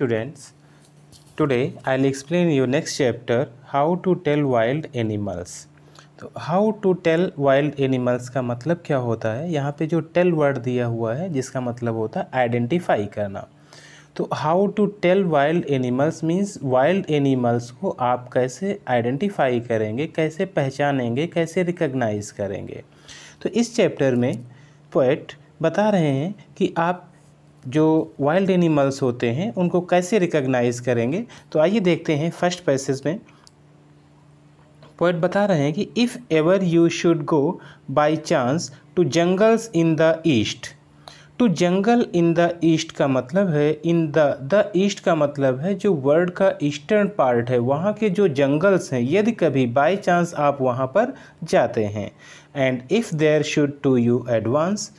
students, today I'll explain you next chapter how to tell wild animals. तो how to tell wild animals का मतलब क्या होता है यहाँ पे जो टेल वर्ड दिया हुआ है जिसका मतलब होता है आइडेंटिफाई करना तो how to tell wild animals means wild animals को आप कैसे आइडेंटिफाई करेंगे कैसे पहचानेंगे कैसे रिकग्नाइज करेंगे तो इस चैप्टर में पोएट बता रहे हैं कि आप जो वाइल्ड एनिमल्स होते हैं उनको कैसे रिकॉग्नाइज करेंगे तो आइए देखते हैं फर्स्ट पैसेज में पोइट बता रहे हैं कि if ever you should go by chance to jungles in the east to jungle in the east का मतलब है इन द द ईस्ट का मतलब है जो वर्ल्ड का ईस्टर्न पार्ट है वहाँ के जो जंगल्स हैं यदि कभी बाय चांस आप वहाँ पर जाते हैं and if there should to you advance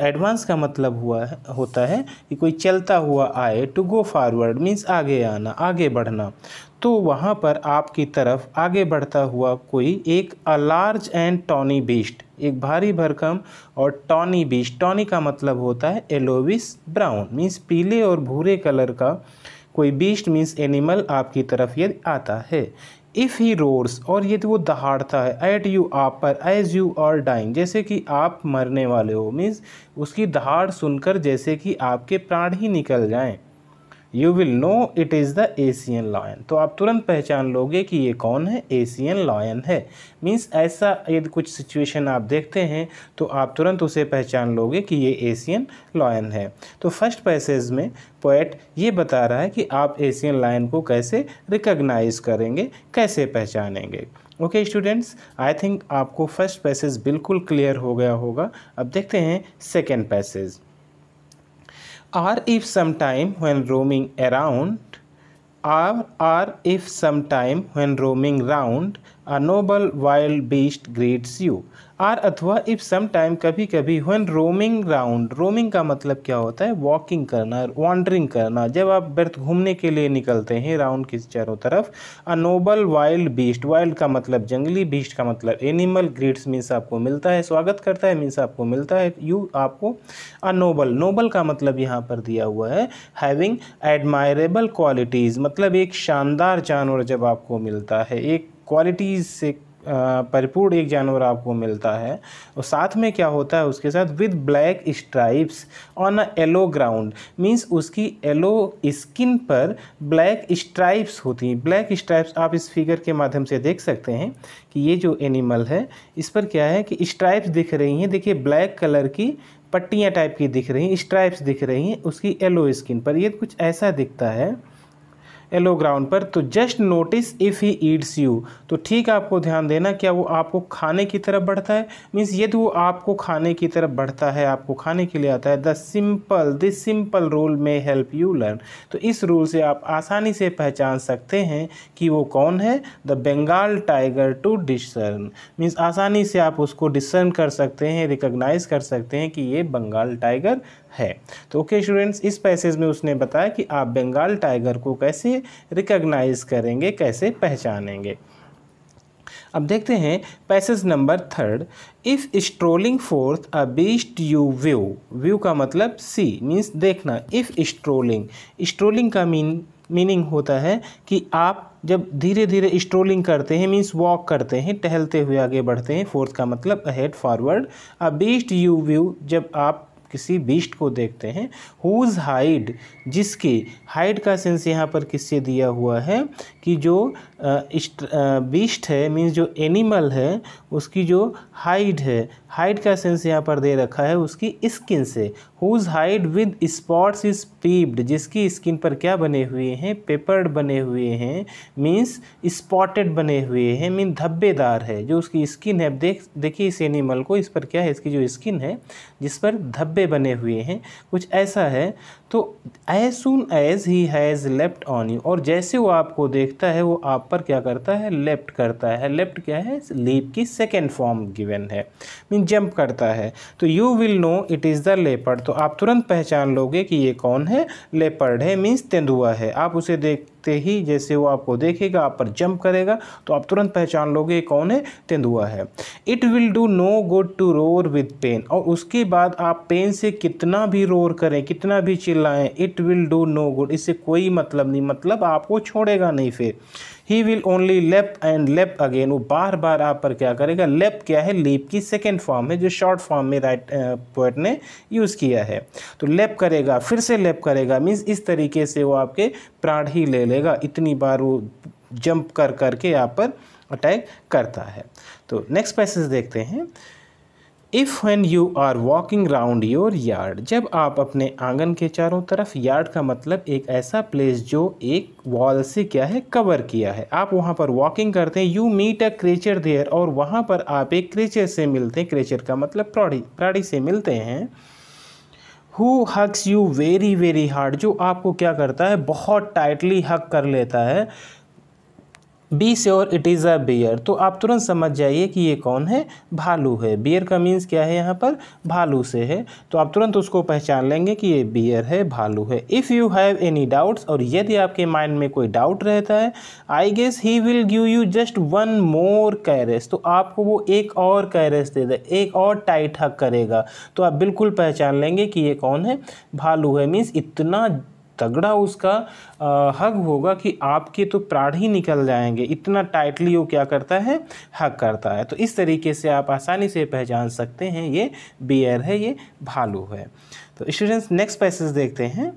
advance का मतलब हुआ होता है कि कोई चलता हुआ आए टू गो फॉरवर्ड मीन्स आगे आना आगे बढ़ना तो वहाँ पर आपकी तरफ आगे बढ़ता हुआ कोई एक a large and tawny beast एक भारी भरकम और टॉनी बीस्ट टॉनी का मतलब होता है एलोविस ब्राउन मीन्स पीले और भूरे कलर का कोई बीस्ट मीन्स एनिमल आपकी तरफ यदि आता है इफ़ ही रोर्स और ये तो वो दहाड़ता है एट यू आप पर एज यू आर डाइंग जैसे कि आप मरने वाले हो मीन्स उसकी दहाड़ सुनकर जैसे कि आपके प्राण ही निकल जाएं you will know it is the Asian lion तो आप तुरंत पहचान लोगे कि ये कौन है एशियन लॉयन है मीन्स ऐसा यदि कुछ सिचुएशन आप देखते हैं तो आप तुरंत उसे पहचान लोगे कि ये एशियन लॉयन है तो फर्स्ट पैसेज में पोएट ये बता रहा है कि आप एशियन लॉयन को कैसे रिकग्नाइज करेंगे कैसे पहचानेंगे ओके स्टूडेंट्स आई थिंक आपको फर्स्ट पैसेज बिल्कुल क्लियर हो गया होगा अब देखते हैं second passage or if sometime when roaming around or, or if sometime when roaming round a noble wild beast greets you are अथवा इफ सम टाइम कभी कभी व्हेन रोमिंग राउंड रोमिंग का मतलब क्या होता है वॉकिंग करना वॉन्डरिंग करना जब आप व्यर्थ घूमने के लिए निकलते हैं राउंड किस चारों तरफ a noble wild beast wild का मतलब जंगली बीस्ट का मतलब एनिमल ग्रीड्स मीन्स आपको मिलता है स्वागत करता है मीन्स आपको मिलता है यू आपको अ नोबल नोबल का मतलब यहाँ पर दिया हुआ है हैविंग एडमायरेबल क्वालिटीज़ मतलब एक शानदार जानवर जब आपको मिलता है एक क्वालिटीज़ से परिपूर्ण एक जानवर आपको मिलता है और साथ में क्या होता है उसके साथ with black stripes on a yellow ground means उसकी येलो स्किन पर ब्लैक स्ट्राइप्स होती हैं ब्लैक स्ट्राइप्स आप इस फिगर के माध्यम से देख सकते हैं कि ये जो एनिमल है इस पर क्या है कि स्ट्राइप्स दिख रही हैं देखिए ब्लैक कलर की पट्टियाँ टाइप की दिख रही हैं स्ट्राइप्स दिख रही हैं उसकी येलो स्किन पर ये कुछ ऐसा दिखता है एलो ग्राउंड पर तो just notice if he eyes you तो ठीक है आपको ध्यान देना क्या वो आपको खाने की तरफ बढ़ता है मीन्स यदि वो आपको खाने की तरफ बढ़ता है आपको खाने के लिए आता है the simple this simple rule may help you learn तो इस रूल से आप आसानी से पहचान सकते हैं कि वो कौन है the Bengal tiger to discern means आसानी से आप उसको डिसर्न कर सकते हैं रिकोगनाइज कर सकते हैं कि ये बंगाल टाइगर है तो ओके okay, स्टूडेंट्स इस पैसेज में उसने बताया कि आप बंगाल टाइगर को कैसे रिकॉग्नाइज करेंगे कैसे पहचानेंगे अब देखते हैं passage number third if strolling forth a beast you view view का मतलब सी मीन्स देखना इफ़ स्ट्रोलिंग स्ट्रोलिंग का मीन मीनिंग होता है कि आप जब धीरे धीरे स्ट्रोलिंग करते हैं मीन्स वॉक करते हैं टहलते हुए आगे बढ़ते हैं फोर्थ का मतलब ahead forward a beast you view जब आप किसी बीस्ट को देखते हैं हुज हाइड जिसकी हाइड का सेंस यहाँ पर किससे दिया हुआ है कि जो बीस्ट है मीन्स जो एनिमल है उसकी जो हाइड है हाइड का सेंस यहाँ पर दे रखा है उसकी स्किन से whose hide with spots is peppered जिसकी स्किन पर क्या बने हुए हैं पेपर्ड बने हुए हैं मीन्स स्पॉटेड बने हुए हैं मीन धब्बेदार है जो उसकी स्किन है देख देखिए इस एनिमल को इस पर क्या है इसकी जो स्किन है जिस पर धब्बे बने हुए हैं कुछ ऐसा है तो as soon as he has leapt on you और जैसे वो आपको देखता है वो आप पर क्या करता है लेफ्ट करता है लेफ्ट क्या है लीप की सेकेंड फॉर्म गिवन है मीन जंप करता है तो you will know it is the leopard तो आप तुरंत पहचान लोगे कि ये कौन है लेपर्ड है मीन्स तेंदुआ है आप उसे देख देखते ही जैसे वो आपको देखेगा आप पर जंप करेगा तो आप तुरंत पहचान लोगे कौन है तेंदुआ है it will do no good to roar with pain और उसके बाद आप पेन से कितना भी रोर करें कितना भी चिल्लाएं it will do no good इससे कोई मतलब नहीं मतलब आपको छोड़ेगा नहीं फिर he will only leap and leap again वो बार बार आप पर क्या करेगा लेप क्या है लीप की सेकेंड फॉर्म है जो शॉर्ट फॉर्म में राइट पोइट ने यूज़ किया है तो लेप करेगा फिर से लेप करेगा मीन्स इस तरीके से वो आपके प्राण ही ले लेगा इतनी बार वो जंप कर करके यहाँ पर अटैक करता है तो नेक्स्ट पैसेज देखते हैं if when you are walking round your yard जब आप अपने आंगन के चारों तरफ यार्ड का मतलब एक ऐसा प्लेस जो एक वॉल से क्या है कवर किया है आप वहाँ पर वॉकिंग करते हैं you meet a creature there और वहाँ पर आप एक क्रेचर से मिलते हैं क्रेचर का मतलब प्राणी प्राड़ी से मिलते हैं who hugs you very very hard जो आपको क्या करता है बहुत टाइटली हक कर लेता है be sure it is a bear तो आप तुरंत समझ जाइए कि ये कौन है भालू है बियर का मीन्स क्या है यहाँ पर भालू से है तो आप तुरंत उसको पहचान लेंगे कि ये बियर है भालू है if you have any doubts और यदि आपके माइंड में कोई डाउट रहता है I guess he will give you just one more caress तो आपको वो एक और कैरेस दे दे एक और टाइट हक करेगा तो आप बिल्कुल पहचान लेंगे कि ये कौन है भालू है मीन्स इतना तगड़ा उसका हग होगा कि आपके तो प्राण ही निकल जाएंगे इतना टाइटली वो क्या करता है हग करता है तो इस तरीके से आप आसानी से पहचान सकते हैं ये बियर है ये भालू है तो स्टूडेंट्स नेक्स्ट पैसेज देखते हैं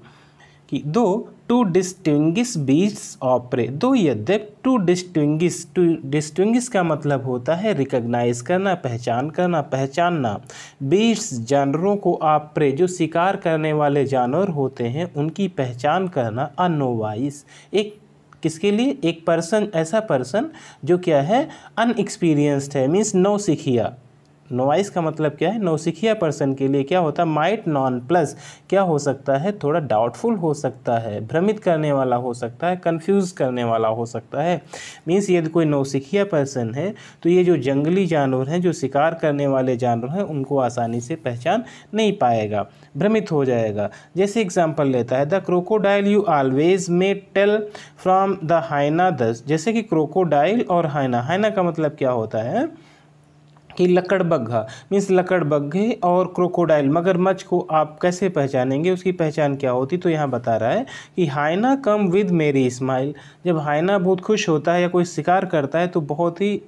कि दो टू डिस्टिंगिश बीट्स ऑपरे दो यद्यप टू डिस्टिंगिश टू डिस्टिंगिश का मतलब होता है रिकग्नाइज करना पहचान करना पहचानना बीट्स जानवरों को ऑपरे जो शिकार करने वाले जानवर होते हैं उनकी पहचान करना अनोवाइस एक किसके लिए एक पर्सन ऐसा पर्सन जो क्या है अनएक्सपीरियंस्ड है मीन्स नौ सीखिया नोवाइस का मतलब क्या है नौसिखिया पर्सन के लिए क्या होता है माइट नॉन प्लस क्या हो सकता है थोड़ा डाउटफुल हो सकता है भ्रमित करने वाला हो सकता है कंफ्यूज करने वाला हो सकता है मीन्स यदि कोई नौसिखिया पर्सन है तो ये जो जंगली जानवर हैं जो शिकार करने वाले जानवर हैं उनको आसानी से पहचान नहीं पाएगा भ्रमित हो जाएगा जैसे एग्जाम्पल लेता है the crocodile you always may tell from the hyena thus जैसे कि क्रोकोडाइल और हाइना हाइना का मतलब क्या होता है कि लकड़बग्घा मीन्स लकड़बग्घे और क्रोकोडाइल मगरमच्छ को आप कैसे पहचानेंगे उसकी पहचान क्या होती तो यहाँ बता रहा है कि हाइना कम विद मेरी स्माइल जब हाइना बहुत खुश होता है या कोई शिकार करता है तो बहुत ही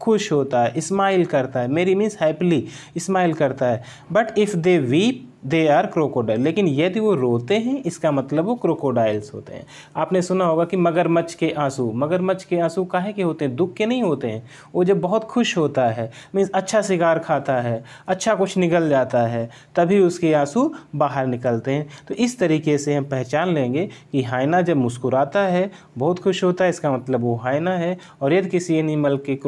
खुश होता है स्माइल करता है मेरी मीन्स हैप्पली स्माइल करता है but if they weep they are crocodile लेकिन यदि वो रोते हैं इसका मतलब वो क्रोकोडाइल्स होते हैं आपने सुना होगा कि मगरमच्छ के आंसू मगरमच्छ के आंसू काहे के होते हैं दुख के नहीं होते हैं वो जब बहुत खुश होता है मीन्स अच्छा शिकार खाता है अच्छा कुछ निकल जाता है तभी उसके आंसू बाहर निकलते हैं तो इस तरीके से हम पहचान लेंगे कि हाइना जब मुस्कुराता है बहुत खुश होता है इसका मतलब वो हाइना है और यदि किसी एनिमल के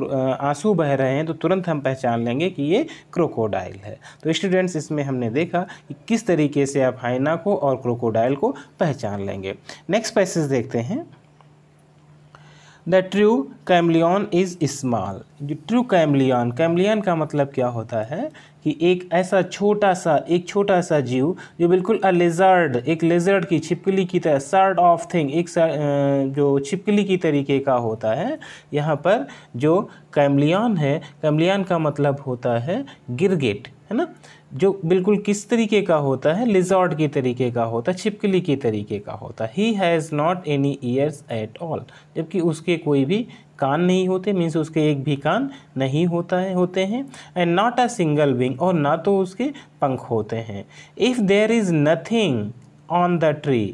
आंसू बह रहे हैं तो तुरंत हम पहचान लेंगे कि ये क्रोकोडाइल है तो स्टूडेंट्स इसमें हमने देखा कि किस तरीके से आप हाइना को और क्रोकोडाइल को पहचान लेंगे नेक्स्ट पैसेज देखते हैं the true chameleon is small जो ट्रू कैमलियन कैमलियन का मतलब क्या होता है कि एक ऐसा छोटा सा एक छोटा सा जीव जो बिल्कुल अ लेजर्ड एक लेजर्ड की छिपकली की तरह सर्ड ऑफ थिंग एक जो छिपकली की तरीके का होता है यहाँ पर जो कैमलियन है कैमलियन का मतलब होता है गिरगेट है ना जो बिल्कुल किस तरीके का होता है लिजॉर्ड के तरीके का होता है छिपकली के तरीके का होता है he has not any ears at all जबकि उसके कोई भी कान नहीं होते मीन्स उसके एक भी कान नहीं होता है होते हैं and not a single wing और ना तो उसके पंख होते हैं if there is nothing on the tree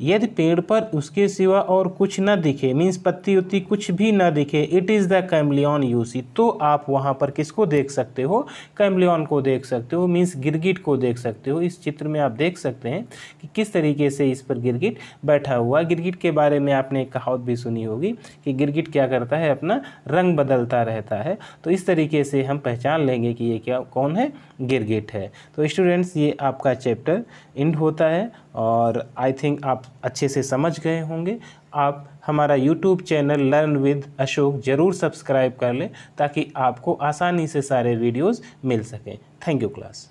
यदि पेड़ पर उसके सिवा और कुछ न दिखे मीन्स पत्ती उत्ती कुछ भी ना दिखे it is the chameleon you see तो आप वहाँ पर किसको देख सकते हो कैमलियन को देख सकते हो मीन्स गिरगिट को देख सकते हो इस चित्र में आप देख सकते हैं कि किस तरीके से इस पर गिरगिट बैठा हुआ गिरगिट के बारे में आपने एक कहावत भी सुनी होगी कि गिरगिट क्या करता है अपना रंग बदलता रहता है तो इस तरीके से हम पहचान लेंगे कि ये क्या कौन है गिरगिट है तो स्टूडेंट्स ये आपका चैप्टर इंड होता है और आई थिंक आप अच्छे से समझ गए होंगे आप हमारा YouTube channel learn with Ashok ज़रूर सब्सक्राइब कर लें ताकि आपको आसानी से सारे वीडियोस मिल सकें थैंक यू क्लास